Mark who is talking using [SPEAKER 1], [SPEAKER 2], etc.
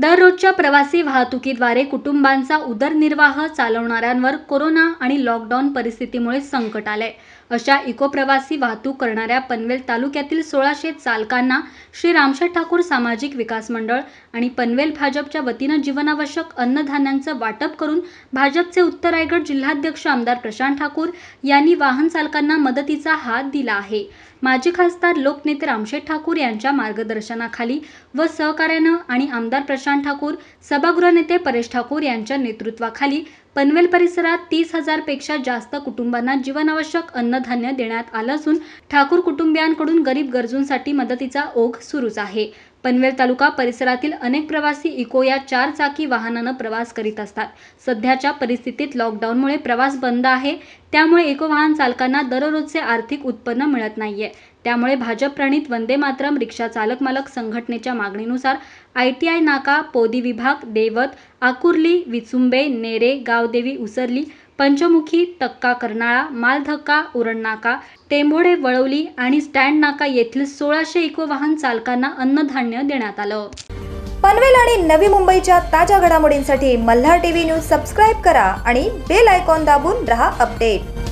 [SPEAKER 1] दररोजच्या प्रवासी वाहतुकीद्वारे कुटुंबांचा उदरनिर्वाह चालवणाऱ्यांवर कोरोना आणि लॉकडाऊन परिस्थितीमुळे संकट आलंय अशा इकोप्रवासी वाहतूक करणाऱ्या पनवेल तालुक्यातील सोळाशे चालकांना श्री रामशेठ ठाकूर सामाजिक विकास मंडळ आणि पनवेल भाजपच्या वतीनं जीवनावश्यक अन्नधान्यांचं वाटप करून भाजपचे उत्तर रायगड जिल्हाध्यक्ष आमदार प्रशांत ठाकूर यांनी वाहन चालकांना मदतीचा हात दिला आहे माजी खासदार लोकनेते रामशेठ ठाकूर यांच्या मार्गदर्शनाखाली व सहकार्यानं आणि आमदार प्रशांत ठाकूर सभागृह नेते परेश ठाकूर यांच्या नेतृत्वाखाली पनवेल परिसरात तीस हजारपेक्षा जास्त कुटुंबांना जीवनावश्यक अन्नधान्य देण्यात आलं असून ठाकूर कुटुंबियांकडून गरीब गरजूंसाठी मदतीचा ओघ सुरूच आहे पनवेल तालुका परिसरातील अनेक प्रवासी इको या चार चाकी वाहनानं प्रवास करीत असतात सध्याच्या परिस्थितीत लॉकडाऊनमुळे प्रवास बंद आहे त्यामुळे इको वाहन चालकांना दररोजचे आर्थिक उत्पन्न मिळत नाहीये त्यामुळे भाजप प्रणित वंदे मातरम रिक्षा चालक मालक संघटनेच्या मागणीनुसार आय टी आय नाका पोदी विभाग देवत आकुर्ली विचुंबे नेरे गावदेवी उसरली पंचमुखी तक्का कर्नाळा मालधक्का उरण नाका टेंभोडे वळवली आणि स्टँड नाका येथील सोळाशे इको वाहन चालकांना अन्नधान्य देण्यात आलं
[SPEAKER 2] पनवेल आणि नवी मुंबईच्या ताज्या घडामोडींसाठी मल्हार टीव्ही न्यूज सबस्क्राईब करा आणि बेल आयकॉन दाबून रहा अपडेट